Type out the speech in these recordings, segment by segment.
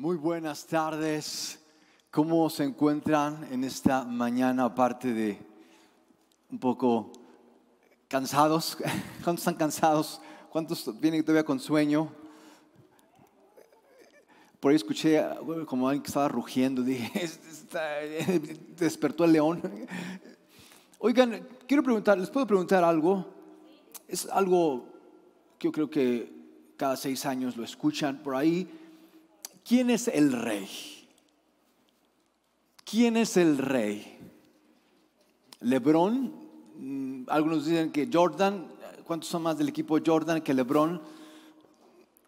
Muy buenas tardes. ¿Cómo se encuentran en esta mañana, aparte de un poco cansados? ¿Cuántos están cansados? ¿Cuántos vienen todavía con sueño? Por ahí escuché como alguien que estaba rugiendo, dije, despertó el león. Oigan, quiero preguntar, ¿les puedo preguntar algo? Es algo que yo creo que cada seis años lo escuchan por ahí ¿Quién es el rey? ¿Quién es el rey? Lebron, mm, algunos dicen que Jordan, ¿cuántos son más del equipo Jordan que Lebron?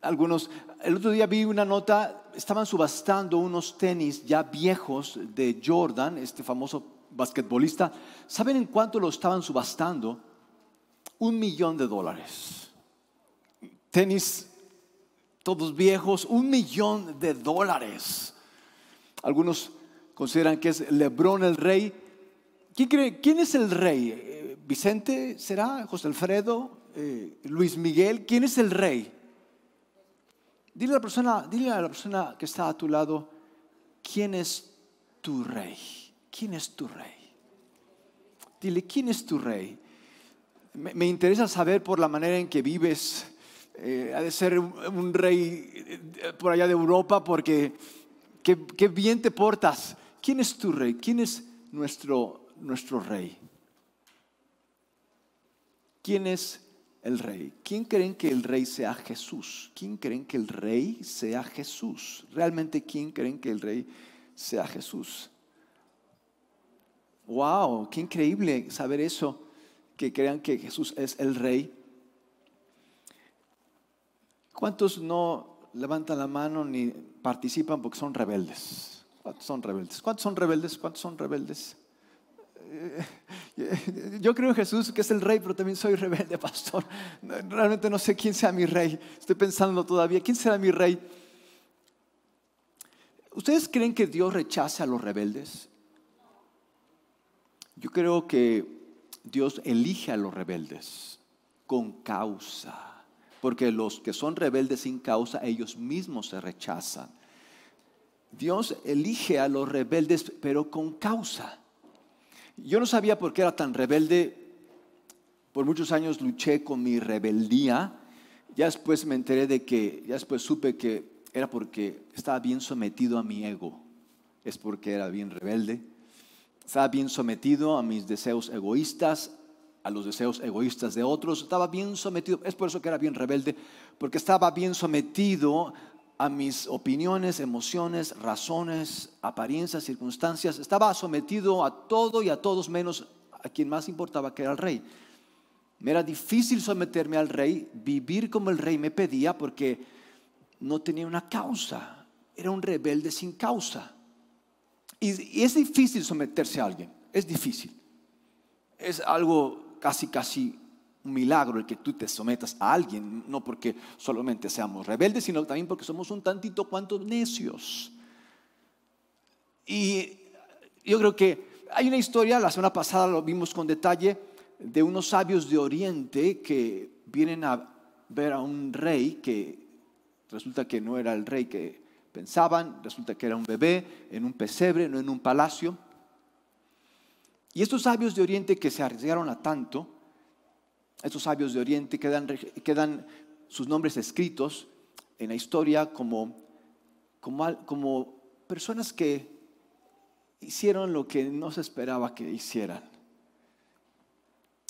Algunos, el otro día vi una nota, estaban subastando unos tenis ya viejos de Jordan, este famoso basquetbolista. ¿Saben en cuánto lo estaban subastando? Un millón de dólares. Tenis todos viejos, un millón de dólares. Algunos consideran que es Lebrón el rey. ¿Quién, quién es el rey? Eh, ¿Vicente será? ¿José Alfredo? Eh, ¿Luis Miguel? ¿Quién es el rey? Dile a, la persona, dile a la persona que está a tu lado, ¿quién es tu rey? ¿Quién es tu rey? Dile, ¿quién es tu rey? me interesa saber por la manera en que vives eh, ha de ser un rey eh, por allá de Europa porque qué, bien te portas. ¿Quién es tu rey? ¿Quién es nuestro, nuestro rey? ¿Quién es el rey? ¿Quién creen que el rey sea Jesús? ¿Quién creen que el rey sea Jesús? ¿Realmente quién creen que el rey sea Jesús? ¡Wow! ¡Qué increíble saber eso! Que crean que Jesús es el rey ¿Cuántos no levantan la mano ni participan porque son rebeldes? ¿Cuántos son rebeldes? ¿Cuántos son rebeldes? ¿Cuántos son rebeldes? Eh, yo creo en Jesús que es el rey, pero también soy rebelde, pastor. Realmente no sé quién sea mi rey. Estoy pensando todavía, ¿quién será mi rey? ¿Ustedes creen que Dios rechace a los rebeldes? Yo creo que Dios elige a los rebeldes con causa porque los que son rebeldes sin causa, ellos mismos se rechazan. Dios elige a los rebeldes, pero con causa. Yo no sabía por qué era tan rebelde. Por muchos años luché con mi rebeldía. Ya después me enteré de que, ya después supe que era porque estaba bien sometido a mi ego. Es porque era bien rebelde. Estaba bien sometido a mis deseos egoístas, a los deseos egoístas de otros, estaba bien sometido, es por eso que era bien rebelde, porque estaba bien sometido a mis opiniones, emociones, razones, apariencias, circunstancias, estaba sometido a todo y a todos menos a quien más importaba que era el rey. Me era difícil someterme al rey, vivir como el rey me pedía porque no tenía una causa, era un rebelde sin causa. Y, es difícil someterse a alguien, es difícil es algo casi, casi un milagro el que tú te sometas a alguien, no porque solamente seamos rebeldes, sino también porque somos un tantito cuantos necios. Y yo creo que hay una historia, la semana pasada lo vimos con detalle, de unos sabios de Oriente que vienen a ver a un rey que resulta que no era el rey que pensaban, resulta que era un bebé en un pesebre, no en un palacio y estos sabios de Oriente que se arriesgaron a tanto, estos sabios de Oriente quedan, quedan sus nombres escritos en la historia como, como, como personas que hicieron lo que no se esperaba que hicieran.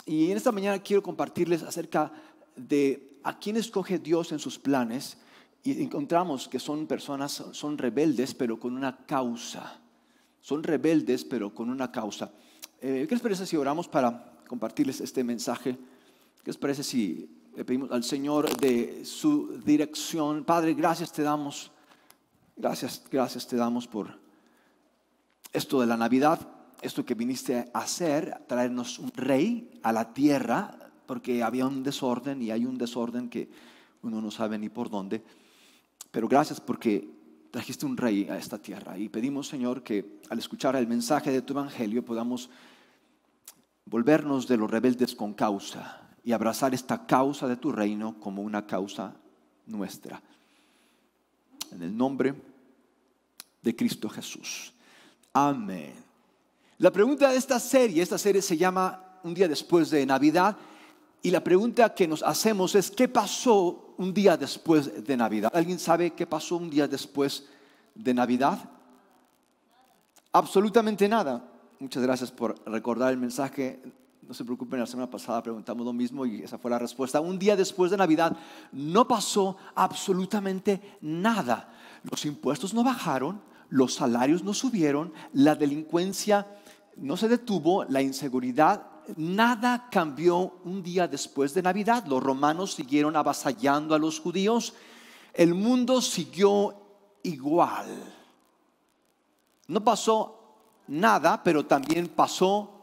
Y en esta mañana quiero compartirles acerca de a quién escoge Dios en sus planes y encontramos que son personas, son rebeldes pero con una causa. Son rebeldes pero con una causa. Eh, ¿Qué les parece si oramos para compartirles este mensaje? ¿Qué les parece si le pedimos al Señor de su dirección? Padre, gracias te damos. Gracias, gracias te damos por esto de la Navidad, esto que viniste a hacer, traernos un rey a la tierra, porque había un desorden y hay un desorden que uno no sabe ni por dónde. Pero gracias porque trajiste un rey a esta tierra y pedimos, Señor, que al escuchar el mensaje de tu evangelio podamos volvernos de los rebeldes con causa y abrazar esta causa de tu reino como una causa nuestra. En el nombre de Cristo Jesús. Amén. La pregunta de esta serie, esta serie se llama Un día después de Navidad y la pregunta que nos hacemos es, ¿qué pasó un día después de Navidad? ¿Alguien sabe qué pasó un día después de Navidad? Absolutamente nada muchas gracias por recordar el mensaje. No se preocupen, la semana pasada preguntamos lo mismo y esa fue la respuesta. Un día después de Navidad no pasó absolutamente nada. Los impuestos no bajaron, los salarios no subieron, la delincuencia no se detuvo, la inseguridad nada cambió un día después de Navidad. Los romanos siguieron avasallando a los judíos. El mundo siguió igual. No pasó nada, pero también pasó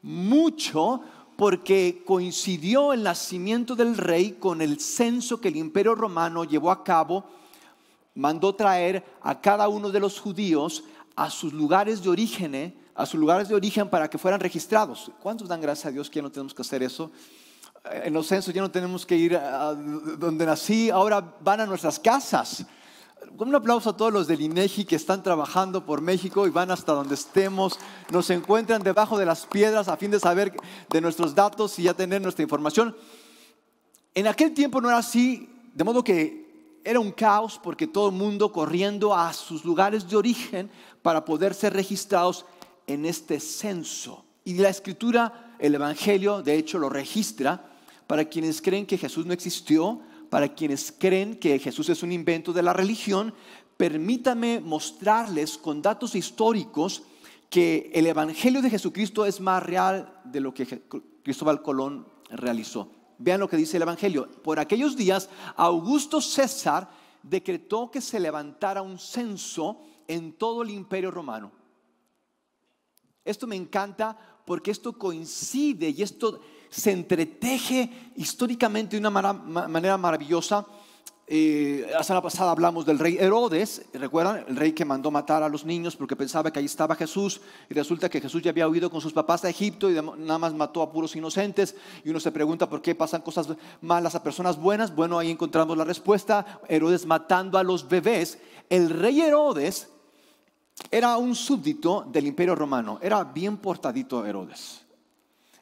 mucho porque coincidió el nacimiento del rey con el censo que el imperio romano llevó a cabo, mandó traer a cada uno de los judíos a sus lugares de origen, a sus lugares de origen para que fueran registrados. ¿Cuántos dan gracias a Dios que ya no tenemos que hacer eso? Eh, en los censos ya no tenemos que ir a donde nací, ahora van a nuestras casas un aplauso a todos los del INEGI que están trabajando por México y van hasta donde estemos, nos encuentran debajo de las piedras a fin de saber de nuestros datos y ya tener nuestra información. En aquel tiempo no era así, de modo que era un caos porque todo el mundo corriendo a sus lugares de origen para poder ser registrados en este censo. Y la escritura, el Evangelio, de hecho, lo registra para quienes creen que Jesús no existió, para quienes creen que Jesús es un invento de la religión, permítame mostrarles con datos históricos que el Evangelio de Jesucristo es más real de lo que Cristóbal Colón realizó. Vean lo que dice el Evangelio. Por aquellos días, Augusto César decretó que se levantara un censo en todo el imperio romano. Esto me encanta porque esto coincide y esto se entreteje históricamente de una manera maravillosa. Eh, la semana pasada hablamos del rey Herodes, recuerdan, el rey que mandó matar a los niños porque pensaba que ahí estaba Jesús y resulta que Jesús ya había huido con sus papás a Egipto y nada más mató a puros inocentes y uno se pregunta por qué pasan cosas malas a personas buenas. Bueno, ahí encontramos la respuesta, Herodes matando a los bebés. El rey Herodes era un súbdito del imperio romano, era bien portadito Herodes.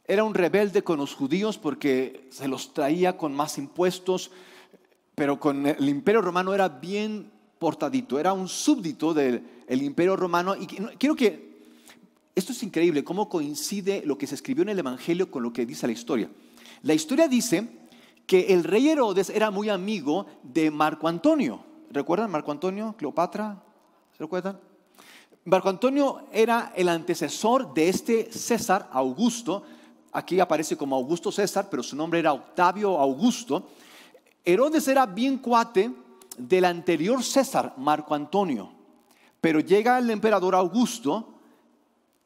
Era un rebelde con los judíos porque se los traía con más impuestos, pero con el imperio romano era bien portadito, era un súbdito del imperio romano. Y quiero que, esto es increíble, cómo coincide lo que se escribió en el Evangelio con lo que dice la historia. La historia dice que el rey Herodes era muy amigo de Marco Antonio. ¿Recuerdan Marco Antonio, Cleopatra? ¿Se recuerdan? Marco Antonio era el antecesor de este César Augusto, aquí aparece como Augusto César, pero su nombre era Octavio Augusto. Herodes era bien cuate del anterior César, Marco Antonio, pero llega el emperador Augusto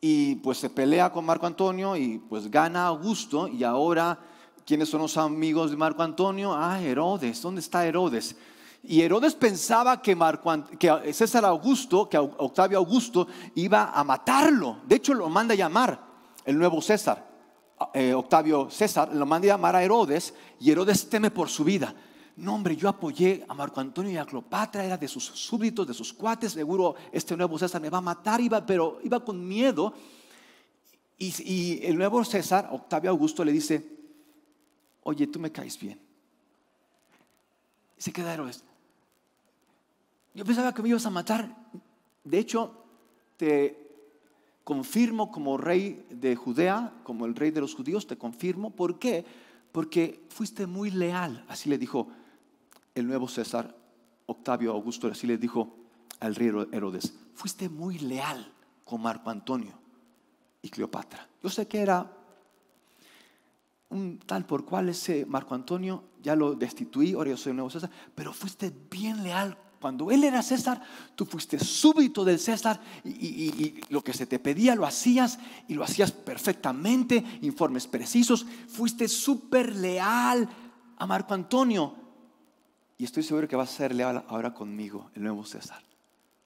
y pues se pelea con Marco Antonio y pues gana Augusto y ahora, ¿quiénes son los amigos de Marco Antonio? Ah, Herodes, ¿dónde está Herodes? Y Herodes pensaba que, Marco, que César Augusto, que Octavio Augusto, iba a matarlo. De hecho, lo manda a llamar el nuevo César. Eh, Octavio César, lo manda a llamar a Herodes y Herodes teme por su vida. No, hombre, yo apoyé a Marco Antonio y a Cleopatra, era de sus súbditos, de sus cuates, seguro este nuevo César me va a matar, iba, pero iba con miedo. Y, el nuevo César, Octavio Augusto, le dice, oye, tú me caes bien. se queda Herodes. Yo pensaba que me ibas a matar. De hecho, te confirmo como rey de Judea, como el rey de los judíos, te confirmo. ¿Por qué? Porque fuiste muy leal. Así le dijo el nuevo César, Octavio Augusto, así le dijo al rey Herodes. Fuiste muy leal con Marco Antonio y Cleopatra. Yo sé que era un tal por cual ese Marco Antonio, ya lo destituí, ahora yo soy el nuevo César, pero fuiste bien leal cuando él era César, tú fuiste súbito del César y, lo que se te pedía lo hacías y lo hacías perfectamente, informes precisos. Fuiste súper leal a Marco Antonio y estoy seguro que vas a ser leal ahora conmigo, el nuevo César.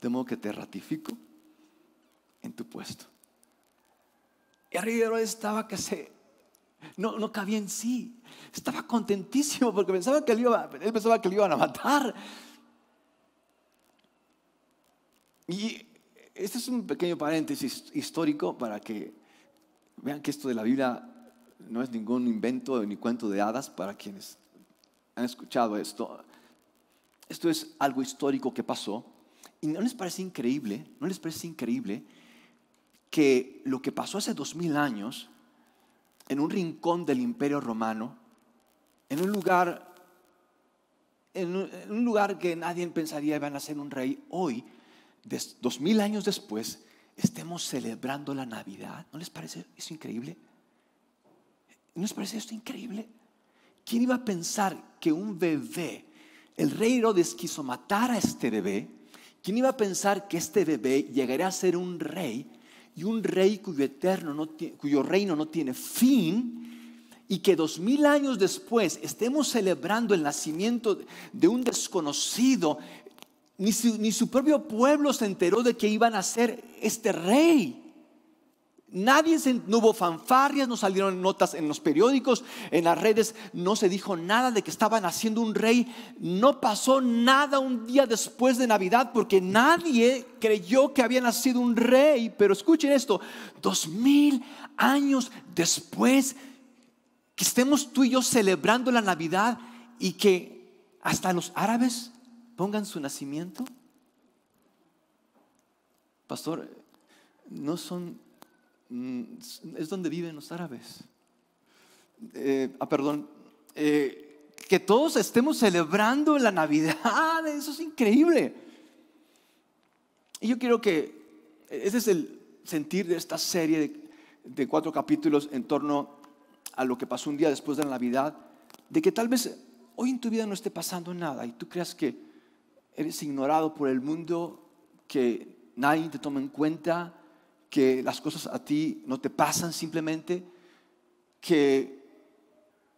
De modo que te ratifico en tu puesto. Y Rivero estaba que se no, no cabía en sí. Estaba contentísimo porque pensaba que le iba, él pensaba que le iban a matar. Y este es un pequeño paréntesis histórico para que vean que esto de la Biblia no es ningún invento ni cuento de hadas para quienes han escuchado esto. Esto es algo histórico que pasó. ¿Y no les parece increíble? ¿No les parece increíble que lo que pasó hace dos mil años en un rincón del Imperio Romano, en un lugar, en un lugar que nadie pensaría iban a ser un rey, hoy dos mil años después, estemos celebrando la Navidad. ¿No les parece eso increíble? ¿No les parece esto increíble? ¿Quién iba a pensar que un bebé, el rey Herodes quiso matar a este bebé? ¿Quién iba a pensar que este bebé llegaría a ser un rey y un rey cuyo, eterno cuyo reino no tiene fin? y que dos mil años después estemos celebrando el nacimiento de un desconocido, ni su, propio pueblo se enteró de que iban a ser este rey. Nadie se, no hubo fanfarrias, no salieron notas en los periódicos, en las redes, no se dijo nada de que estaban haciendo un rey. No pasó nada un día después de Navidad porque nadie creyó que había nacido un rey. Pero escuchen esto, dos mil años después que estemos tú y yo celebrando la Navidad y que hasta los árabes pongan su nacimiento. Pastor, no son, mm, es donde viven los árabes. Eh, ah, perdón, eh, que todos estemos celebrando la Navidad, eso es increíble. Y yo quiero que, ese es el sentir de esta serie de cuatro capítulos en torno a lo que pasó un día después de la Navidad, de que tal vez hoy en tu vida no esté pasando nada y tú creas que eres ignorado por el mundo, que nadie te toma en cuenta, que las cosas a ti no te pasan simplemente, que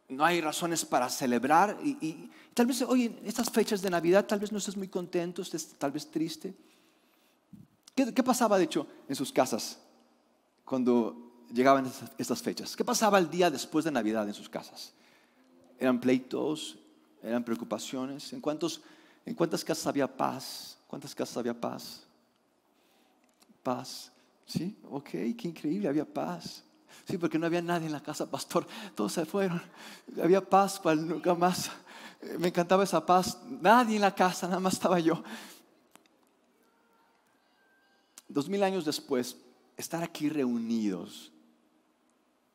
no hay razones para celebrar y, tal vez hoy en estas fechas de Navidad tal vez no estés muy contento, estés tal vez triste. ¿Qué, qué pasaba de hecho en sus casas cuando llegaban estas, estas fechas? ¿Qué pasaba el día después de Navidad en sus casas? ¿Eran pleitos? ¿Eran preocupaciones? ¿En cuántos ¿En cuántas casas había paz? ¿Cuántas casas había paz? Paz. ¿Sí? Ok, qué increíble, había paz. Sí, porque no había nadie en la casa, pastor. Todos se fueron. Había paz cual nunca más. Me encantaba esa paz. Nadie en la casa, nada más estaba yo. Dos mil años después, estar aquí reunidos,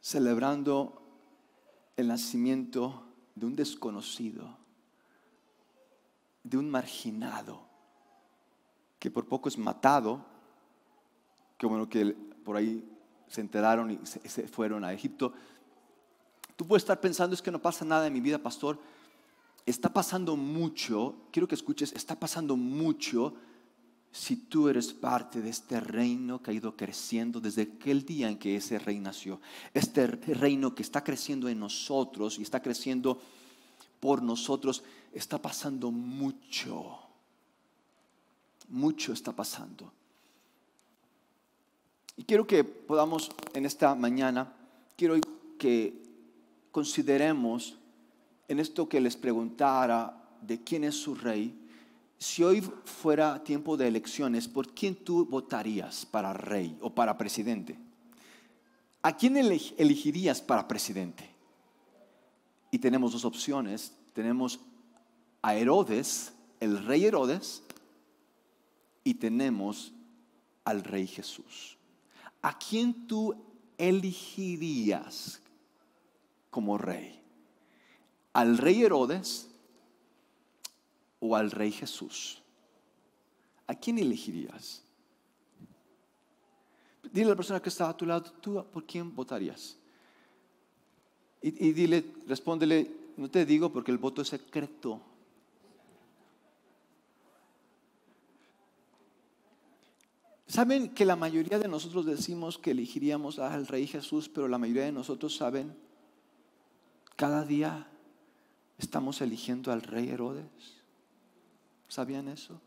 celebrando el nacimiento de un desconocido de un marginado que por poco es matado, que bueno que por ahí se enteraron y se, fueron a Egipto. Tú puedes estar pensando, es que no pasa nada en mi vida, pastor. Está pasando mucho, quiero que escuches, está pasando mucho si tú eres parte de este reino que ha ido creciendo desde aquel día en que ese rey nació. Este reino que está creciendo en nosotros y está creciendo por nosotros. Está pasando mucho. Mucho está pasando. Y quiero que podamos en esta mañana, quiero que consideremos en esto que les preguntara de quién es su rey, si hoy fuera tiempo de elecciones, ¿por quién tú votarías para rey o para presidente? ¿A quién elegirías para presidente? Y tenemos dos opciones. Tenemos a Herodes, el rey Herodes, y tenemos al rey Jesús. ¿A quién tú elegirías como rey? ¿Al rey Herodes o al rey Jesús? ¿A quién elegirías? Dile a la persona que está a tu lado, ¿tú por quién votarías? Y, dile, respóndele, no te digo porque el voto es secreto. Saben que la mayoría de nosotros decimos que elegiríamos al Rey Jesús, pero la mayoría de nosotros saben, cada día estamos eligiendo al Rey Herodes. ¿Sabían eso?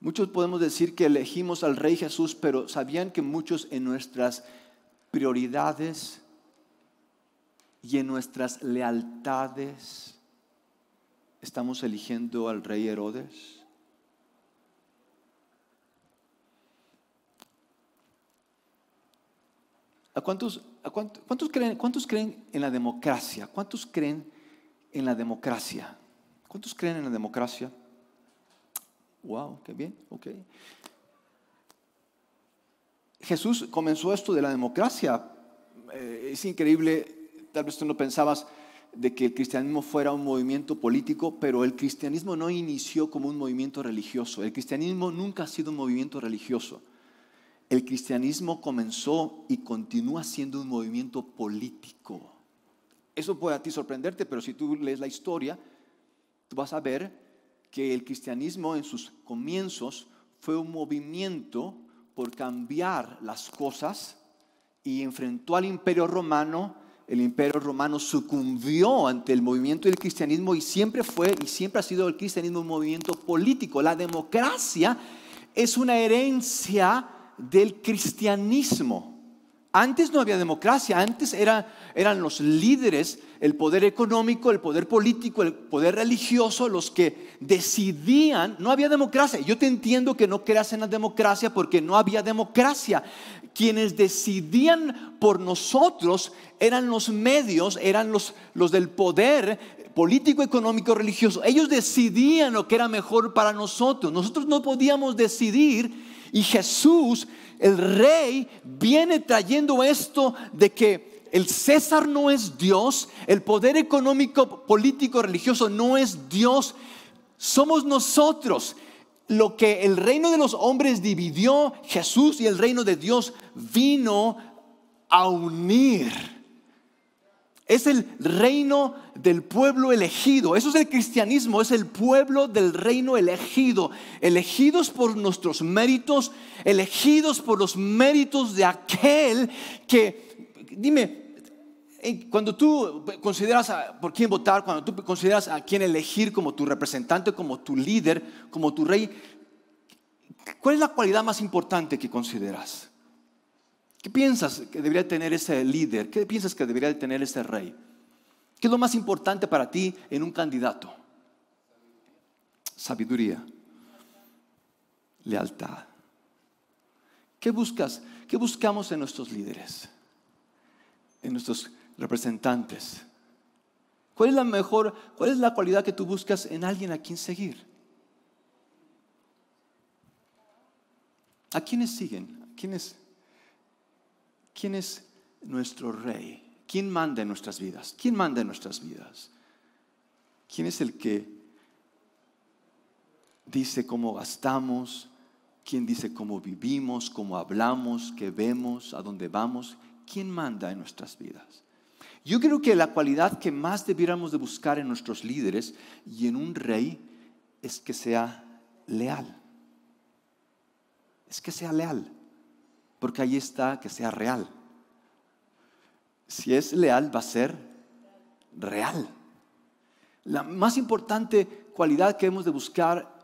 Muchos podemos decir que elegimos al Rey Jesús, pero ¿sabían que muchos en nuestras prioridades y en nuestras lealtades estamos eligiendo al rey Herodes? ¿A cuántos, a creen, cuántos creen en la democracia? ¿Cuántos creen en la democracia? ¿Cuántos creen en la democracia? Wow, qué bien, ok. Jesús comenzó esto de la democracia. Eh, es increíble, tal vez tú no pensabas de que el cristianismo fuera un movimiento político, pero el cristianismo no inició como un movimiento religioso. El cristianismo nunca ha sido un movimiento religioso. El cristianismo comenzó y continúa siendo un movimiento político. Eso puede a ti sorprenderte, pero si tú lees la historia, tú vas a ver que el cristianismo en sus comienzos fue un movimiento por cambiar las cosas y enfrentó al imperio romano. El imperio romano sucumbió ante el movimiento del cristianismo y siempre fue y siempre ha sido el cristianismo un movimiento político. La democracia es una herencia del cristianismo. Antes no había democracia, antes eran los líderes, el poder económico, el poder político, el poder religioso, los que decidían, no había democracia. Yo te entiendo que no creas en la democracia porque no había democracia. Quienes decidían por nosotros eran los medios, eran los, los del poder político, económico, religioso. Ellos decidían lo que era mejor para nosotros. Nosotros no podíamos decidir y Jesús el rey viene trayendo esto de que el César no es Dios, el poder económico, político, religioso no es Dios, somos nosotros. Lo que el reino de los hombres dividió, Jesús y el reino de Dios vino a unir. Es el reino del pueblo elegido. Eso es el cristianismo, es el pueblo del reino elegido. Elegidos por nuestros méritos, elegidos por los méritos de aquel que, dime, cuando tú consideras por quién votar, cuando tú consideras a quién elegir como tu representante, como tu líder, como tu rey, ¿cuál es la cualidad más importante que consideras? ¿Qué piensas que debería tener ese líder? ¿Qué piensas que debería tener ese rey? ¿Qué es lo más importante para ti en un candidato? Sabiduría. Lealtad. ¿Qué buscas? ¿Qué buscamos en nuestros líderes? En nuestros representantes. ¿Cuál es la mejor, cuál es la cualidad que tú buscas en alguien a quien seguir? ¿A quiénes siguen? ¿A quiénes? ¿Quién es nuestro rey? ¿Quién manda en nuestras vidas? ¿Quién manda en nuestras vidas? ¿Quién es el que dice cómo gastamos? ¿Quién dice cómo vivimos, cómo hablamos, qué vemos, a dónde vamos? ¿Quién manda en nuestras vidas? Yo creo que la cualidad que más debiéramos de buscar en nuestros líderes y en un rey es que sea leal. Es que sea leal. Porque ahí está que sea real. Si es leal, va a ser real. La más importante cualidad que hemos de buscar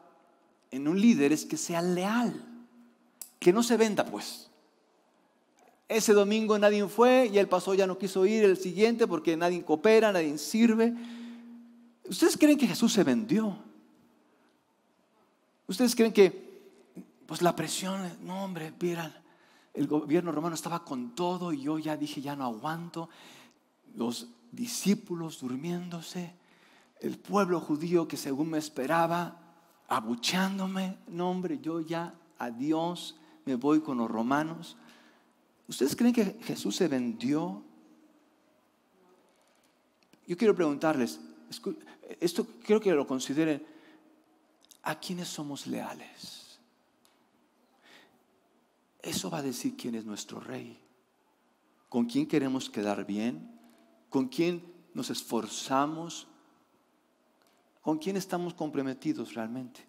en un líder es que sea leal. Que no se venda, pues. Ese domingo nadie fue y el pasó, ya no quiso ir el siguiente porque nadie coopera, nadie sirve. ¿Ustedes creen que Jesús se vendió? ¿Ustedes creen que, pues la presión, no hombre, vieran, el gobierno romano estaba con todo y yo ya dije, ya no aguanto. Los discípulos durmiéndose, el pueblo judío que según me esperaba, abuchándome, No, hombre, yo ya, adiós, me voy con los romanos. ¿Ustedes creen que Jesús se vendió? Yo quiero preguntarles, esto quiero que lo consideren, ¿a quiénes somos leales? Eso va a decir quién es nuestro rey, con quién queremos quedar bien, con quién nos esforzamos, con quién estamos comprometidos realmente.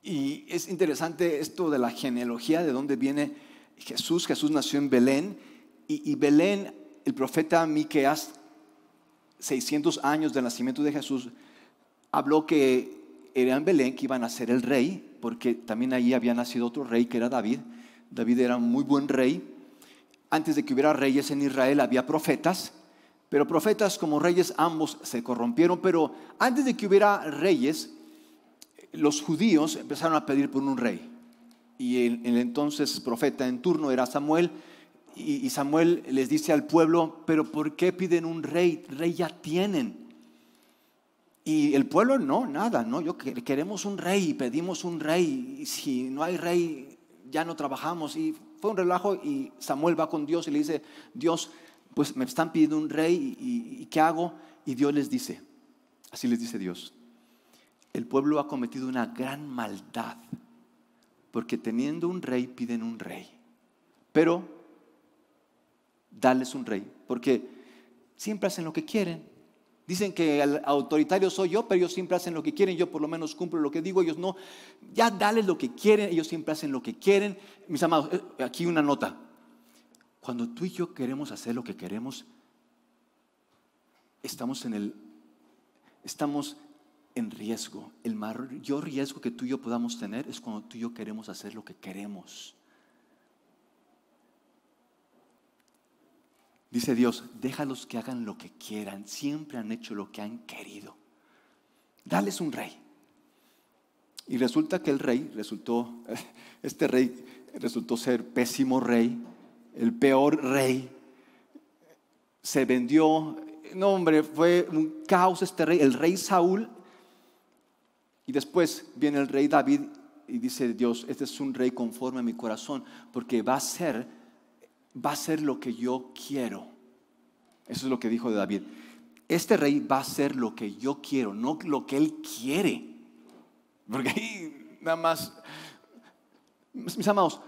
Y es interesante esto de la genealogía, de dónde viene Jesús. Jesús nació en Belén y, Belén, el profeta Miqueas, 600 años del nacimiento de Jesús, habló que era en Belén que iba a ser el rey, porque también allí había nacido otro rey que era David. David era un muy buen rey. Antes de que hubiera reyes en Israel había profetas, pero profetas como reyes ambos se corrompieron, pero antes de que hubiera reyes, los judíos empezaron a pedir por un rey. Y el, entonces profeta en turno era Samuel, y Samuel les dice al pueblo, pero ¿por qué piden un rey? Rey ya tienen y el pueblo no, nada, no, yo queremos un rey, pedimos un rey, y si no hay rey ya no trabajamos y fue un relajo y Samuel va con Dios y le dice, Dios, pues me están pidiendo un rey y, y ¿qué hago? Y Dios les dice, así les dice Dios, el pueblo ha cometido una gran maldad porque teniendo un rey piden un rey, pero dales un rey porque siempre hacen lo que quieren Dicen que el autoritario soy yo, pero ellos siempre hacen lo que quieren, yo por lo menos cumplo lo que digo, ellos no. Ya dales lo que quieren, ellos siempre hacen lo que quieren. Mis amados, eh, aquí una nota. Cuando tú y yo queremos hacer lo que queremos, estamos en el estamos en riesgo. El mayor riesgo que tú y yo podamos tener es cuando tú y yo queremos hacer lo que queremos. Dice Dios, déjalos que hagan lo que quieran, siempre han hecho lo que han querido. Dales un rey. Y resulta que el rey resultó, este rey resultó ser pésimo rey, el peor rey. Se vendió, no hombre, fue un caos este rey, el rey Saúl. Y después viene el rey David y dice Dios, este es un rey conforme a mi corazón, porque va a ser va a ser lo que yo quiero. Eso es lo que dijo de David. Este rey va a ser lo que yo quiero, no lo que él quiere. Porque ahí nada más, mis amados,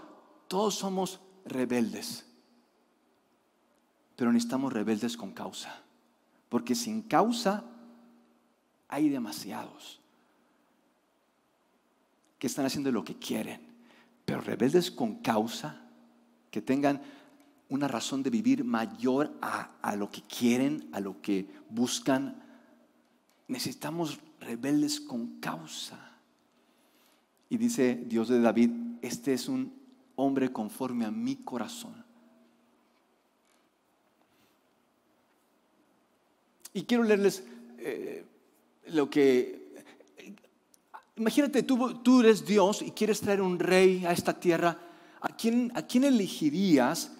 todos somos rebeldes. Pero necesitamos rebeldes con causa. Porque sin causa hay demasiados que están haciendo lo que quieren. Pero rebeldes con causa, que tengan una razón de vivir mayor a, lo que quieren, a lo que buscan. Necesitamos rebeldes con causa. Y dice Dios de David, este es un hombre conforme a mi corazón. Y quiero leerles eh, lo que... imagínate, tú, tú, eres Dios y quieres traer un rey a esta tierra. ¿A quién, a quién elegirías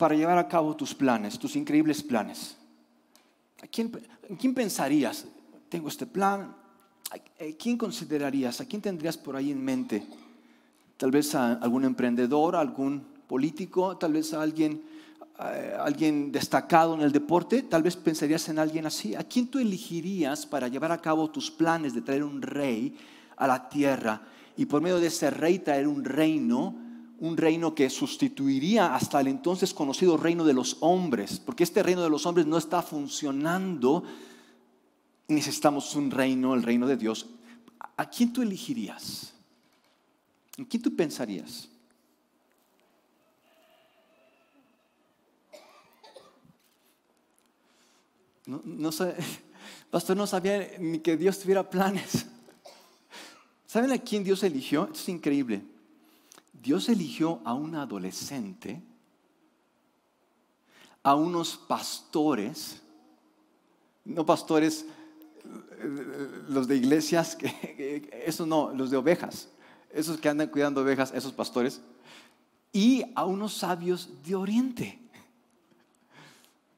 para llevar a cabo tus planes, tus increíbles planes. ¿A quién, pensarías? Tengo este plan. ¿A quién considerarías? ¿A quién tendrías por ahí en mente? Tal vez a algún emprendedor, algún político, tal vez a alguien, alguien destacado en el deporte, tal vez pensarías en alguien así. ¿A quién tú elegirías para llevar a cabo tus planes de traer un rey a la tierra y por medio de ese rey traer un reino un reino que sustituiría hasta el entonces conocido reino de los hombres, porque este reino de los hombres no está funcionando. Necesitamos un reino, el reino de Dios. ¿A quién tú elegirías? ¿En quién tú pensarías? No, no sé, pastor no sabía ni que Dios tuviera planes. ¿Saben a quién Dios eligió? Esto es increíble. Dios eligió a un adolescente, a unos pastores, no pastores eh, eh, los de iglesias, eso no, los de ovejas, esos que andan cuidando ovejas, esos pastores, y a unos sabios de oriente.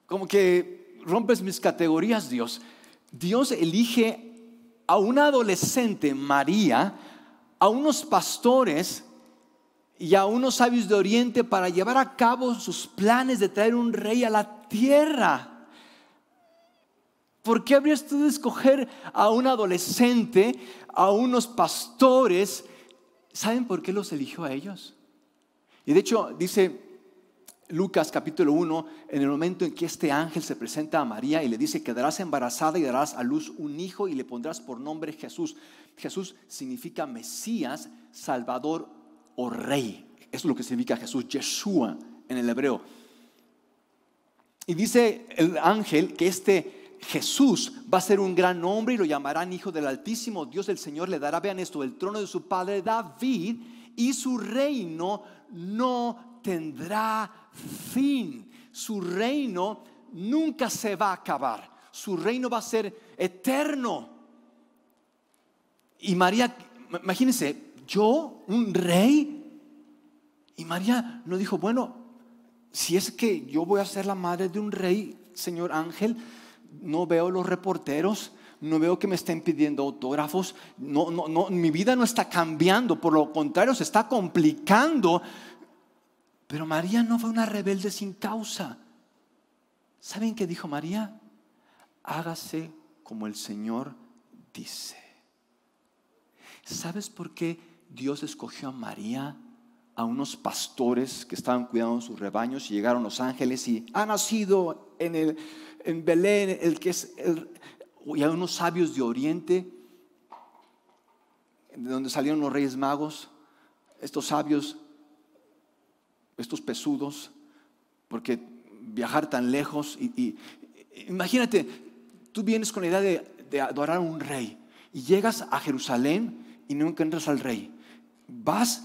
Como que rompes mis categorías, Dios. Dios elige a un adolescente, María, a unos pastores, y a unos sabios de Oriente para llevar a cabo sus planes de traer un rey a la tierra. ¿Por qué habrías tú de escoger a un adolescente, a unos pastores? ¿Saben por qué los eligió a ellos? Y de hecho dice Lucas capítulo 1, en el momento en que este ángel se presenta a María y le dice, quedarás embarazada y darás a luz un hijo y le pondrás por nombre Jesús. Jesús significa Mesías, Salvador, o rey. Eso es lo que significa Jesús, Yeshua en el hebreo. Y dice el ángel que este Jesús va a ser un gran hombre y lo llamarán Hijo del Altísimo. Dios el Señor le dará, vean esto, el trono de su padre David y su reino no tendrá fin. Su reino nunca se va a acabar. Su reino va a ser eterno. Y María, imagínense, yo, un rey. Y María no dijo, bueno, si es que yo voy a ser la madre de un rey, señor ángel, no veo los reporteros, no veo que me estén pidiendo autógrafos, no, no, no, mi vida no está cambiando, por lo contrario, se está complicando. Pero María no fue una rebelde sin causa. ¿Saben qué dijo María? Hágase como el Señor dice. ¿Sabes por qué? Dios escogió a María, a unos pastores que estaban cuidando sus rebaños y llegaron los ángeles y ha nacido en, el, en Belén el que es y a unos sabios de Oriente, de donde salieron los reyes magos, estos sabios, estos pesudos, porque viajar tan lejos y, imagínate, tú vienes con la idea de, de adorar a un rey y llegas a Jerusalén y no encuentras al rey vas,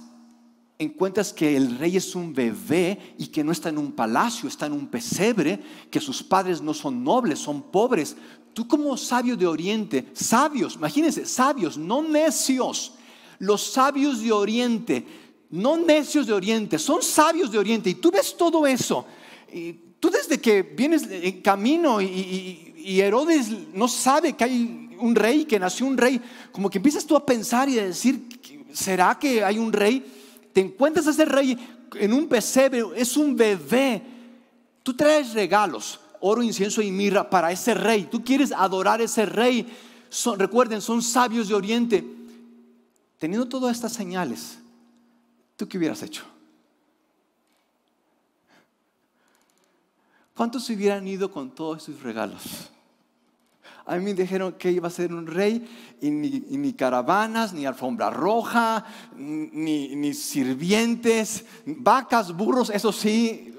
encuentras que el rey es un bebé y que no está en un palacio, está en un pesebre, que sus padres no son nobles, son pobres. Tú como sabio de Oriente, sabios, imagínense, sabios, no necios, los sabios de Oriente, no necios de Oriente, son sabios de Oriente. Y tú ves todo eso. Y tú desde que vienes en camino y, y, y, Herodes no sabe que hay un rey, que nació un rey, como que empiezas tú a pensar y a decir, ¿será que hay un rey? Te encuentras a ese rey en un pesebre, es un bebé. Tú traes regalos, oro, incienso y mirra para ese rey. Tú quieres adorar a ese rey. recuerden, son sabios de Oriente. Teniendo todas estas señales, ¿tú qué hubieras hecho? ¿Cuántos hubieran ido con todos sus regalos? A mí me dijeron que iba a ser un rey y ni, caravanas, ni alfombra roja, ni, sirvientes, vacas, burros, eso sí,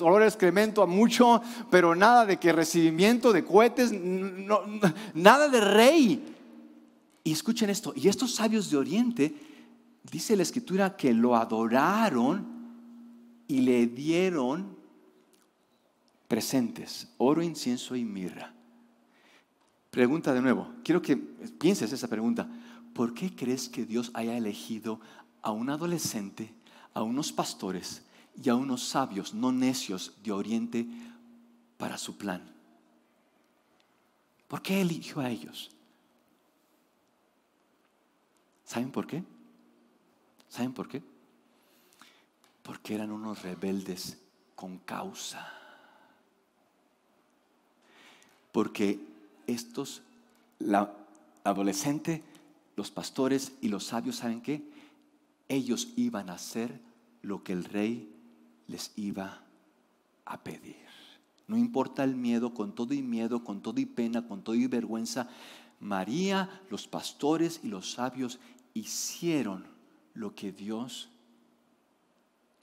olor a excremento a mucho, pero nada de que recibimiento de cohetes, nada de rey. Y escuchen esto, y estos sabios de Oriente, dice la escritura que lo adoraron y le dieron presentes, oro, incienso y mirra. Pregunta de nuevo. Quiero que pienses esa pregunta. ¿Por qué crees que Dios haya elegido a un adolescente, a unos pastores y a unos sabios, no necios, de Oriente para su plan? ¿Por qué eligió a ellos? ¿Saben por qué? ¿Saben por qué? Porque eran unos rebeldes con causa. Porque estos, la adolescente, los pastores y los sabios, ¿saben qué? Ellos iban a hacer lo que el rey les iba a pedir. No importa el miedo, con todo y miedo, con todo y pena, con todo y vergüenza, María, los pastores y los sabios hicieron lo que Dios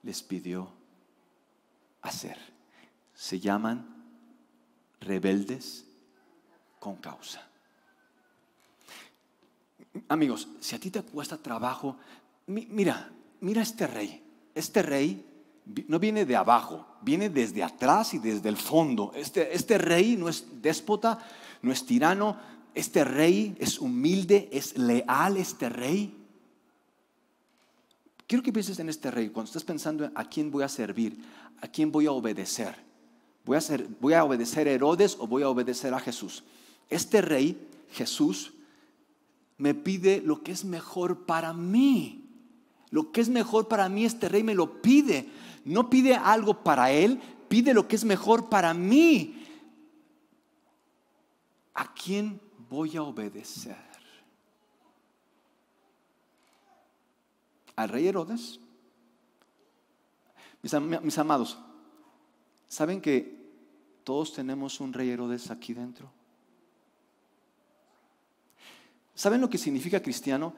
les pidió hacer. Se llaman rebeldes con causa. Amigos, si a ti te cuesta trabajo, mira, mira este rey. Este rey no viene de abajo, viene desde atrás y desde el fondo. Este, este rey no es déspota, no es tirano, este rey es humilde, es leal este rey. Quiero que pienses en este rey, cuando estás pensando a quién voy a servir, a quién voy a obedecer. ¿Voy a, voy a obedecer a Herodes o voy a obedecer a Jesús? este rey, Jesús, me pide lo que es mejor para mí. Lo que es mejor para mí, este rey me lo pide. No pide algo para él, pide lo que es mejor para mí. ¿A quién voy a obedecer? ¿Al rey Herodes? Mis, mis amados, ¿saben que todos tenemos un rey Herodes aquí dentro? ¿Saben lo que significa cristiano?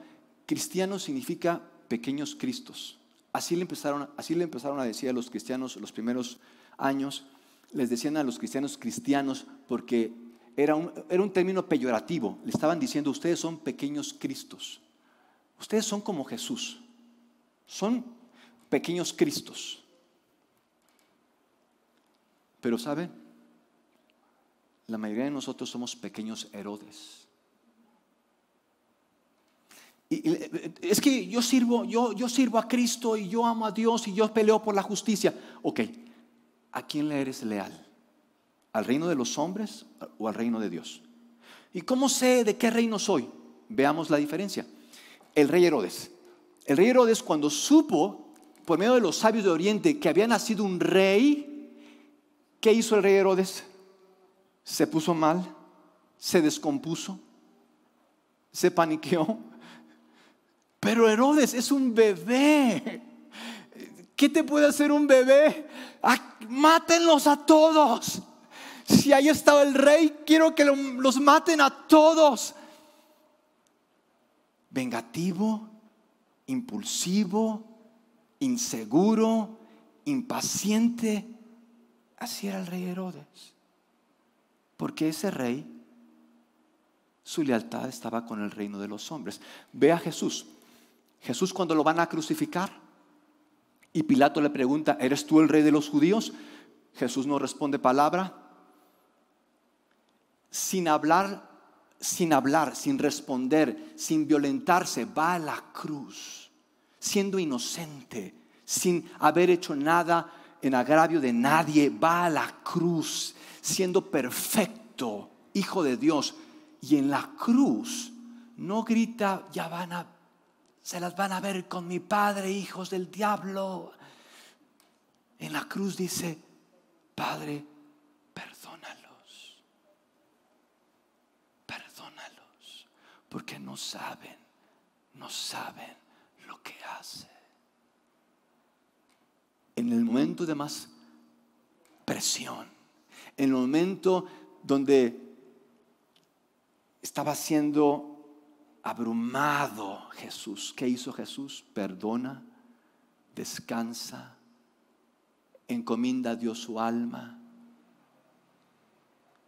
Cristiano significa pequeños cristos. Así le empezaron, así le empezaron a decir a los cristianos los primeros años. Les decían a los cristianos cristianos porque era era un término peyorativo. Le estaban diciendo, ustedes son pequeños cristos. Ustedes son como Jesús. Son pequeños cristos. Pero ¿saben? La mayoría de nosotros somos pequeños Herodes. Eh, es que yo sirvo, yo, yo sirvo a Cristo y yo amo a Dios y yo peleo por la justicia. Ok, ¿a quién le eres leal? ¿Al reino de los hombres o al reino de Dios? ¿Y cómo sé de qué reino soy? Veamos la diferencia. El rey Herodes. El rey Herodes cuando supo, por medio de los sabios de Oriente, que había nacido un rey, ¿qué hizo el rey Herodes? Se puso mal, se descompuso, se paniqueó pero Herodes es un bebé. ¿Qué te puede hacer un bebé? Ah, mátenlos a todos. Si ahí estaba el rey, quiero que los maten a todos. Vengativo, impulsivo, inseguro, impaciente. Así era el rey Herodes. Porque ese rey, su lealtad estaba con el reino de los hombres. Ve a Jesús. Jesús cuando lo van a crucificar y Pilato le pregunta, ¿eres tú el rey de los judíos? Jesús no responde palabra. Sin hablar, sin hablar, sin responder, sin violentarse, va a la cruz, siendo inocente, sin haber hecho nada en agravio de nadie, va a la cruz, siendo perfecto, hijo de Dios. Y en la cruz no grita, ya van a se las van a ver con mi Padre, hijos del diablo. En la cruz dice, Padre, perdónalos, perdónalos, porque no saben, no saben lo que hace. En el momento de más presión, en el momento donde estaba siendo abrumado Jesús. ¿Qué hizo Jesús? Perdona, descansa, encomienda a Dios su alma,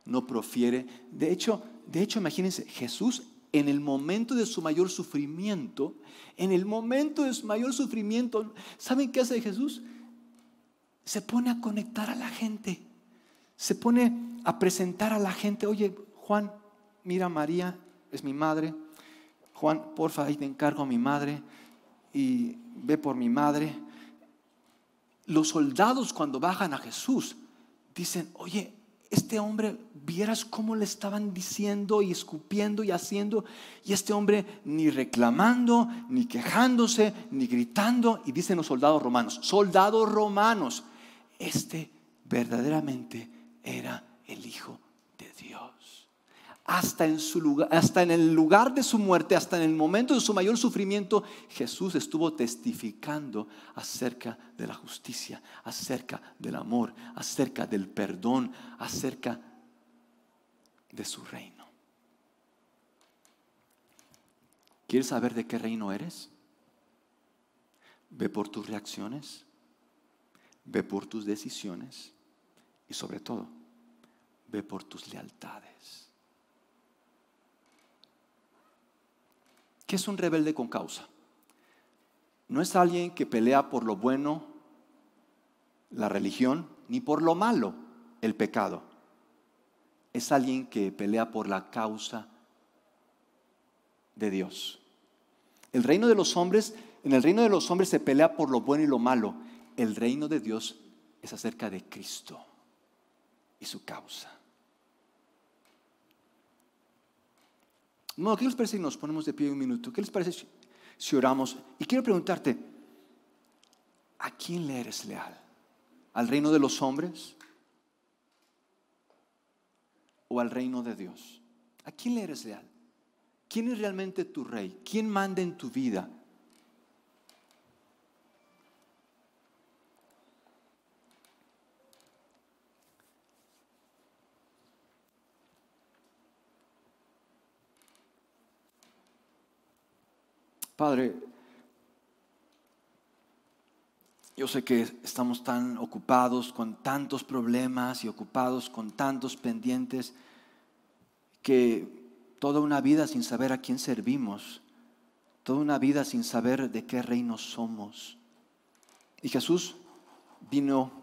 no profiere. De hecho, de hecho, imagínense, Jesús en el momento de su mayor sufrimiento, en el momento de su mayor sufrimiento, ¿saben qué hace Jesús? Se pone a conectar a la gente, se pone a presentar a la gente, oye Juan, mira María, es mi madre, Juan, porfa, ahí te encargo a mi madre y ve por mi madre. Los soldados cuando bajan a Jesús dicen, oye, este hombre, vieras cómo le estaban diciendo y escupiendo y haciendo, y este hombre ni reclamando, ni quejándose, ni gritando, y dicen los soldados romanos, soldados romanos, este verdaderamente era el Hijo de Dios hasta en, su lugar, hasta en el lugar de su muerte, hasta en el momento de su mayor sufrimiento, Jesús estuvo testificando acerca de la justicia, acerca del amor, acerca del perdón, acerca de su reino. ¿Quieres saber de qué reino eres? Ve por tus reacciones, ve por tus decisiones y sobre todo, ve por tus lealtades. ¿Qué es un rebelde con causa? No es alguien que pelea por lo bueno, la religión, ni por lo malo, el pecado. Es alguien que pelea por la causa de Dios. El reino de los hombres, en el reino de los hombres se pelea por lo bueno y lo malo. El reino de Dios es acerca de Cristo y su causa. No, ¿qué les parece si nos ponemos de pie un minuto? ¿Qué les parece si oramos? Y quiero preguntarte, ¿a quién le eres leal? ¿Al reino de los hombres? ¿O al reino de Dios? ¿A quién le eres leal? ¿Quién es realmente tu rey? ¿Quién manda en tu vida? Padre, yo sé que estamos tan ocupados con tantos problemas y ocupados con tantos pendientes que toda una vida sin saber a quién servimos, toda una vida sin saber de qué reino somos. Y Jesús vino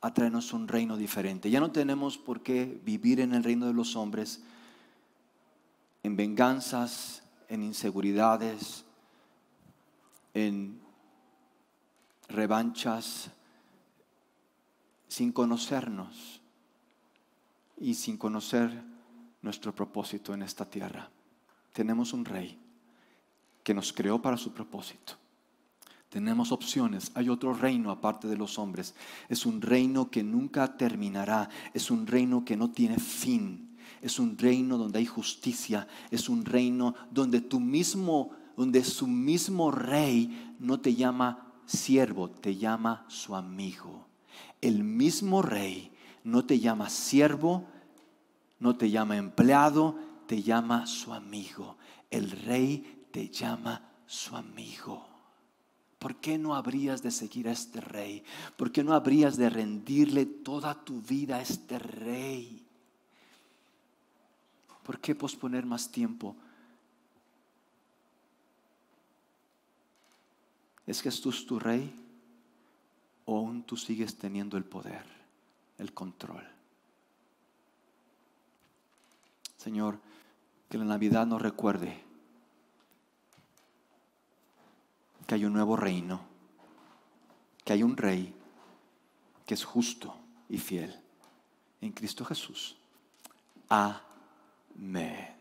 a traernos un reino diferente. Ya no tenemos por qué vivir en el reino de los hombres, en venganzas, en inseguridades, en revanchas, sin conocernos y sin conocer nuestro propósito en esta tierra. Tenemos un rey que nos creó para su propósito. Tenemos opciones. Hay otro reino aparte de los hombres. Es un reino que nunca terminará. Es un reino que no tiene fin es un reino donde hay justicia, es un reino donde tú mismo, donde su mismo rey no te llama siervo, te llama su amigo. El mismo rey no te llama siervo, no te llama empleado, te llama su amigo. El rey te llama su amigo. ¿Por qué no habrías de seguir a este rey? ¿Por qué no habrías de rendirle toda tu vida a este rey? ¿Por qué posponer más tiempo? ¿Es que Jesús tu rey o aún tú sigues teniendo el poder, el control? Señor, que la Navidad nos recuerde que hay un nuevo reino, que hay un rey que es justo y fiel en Cristo Jesús. Amén. 美。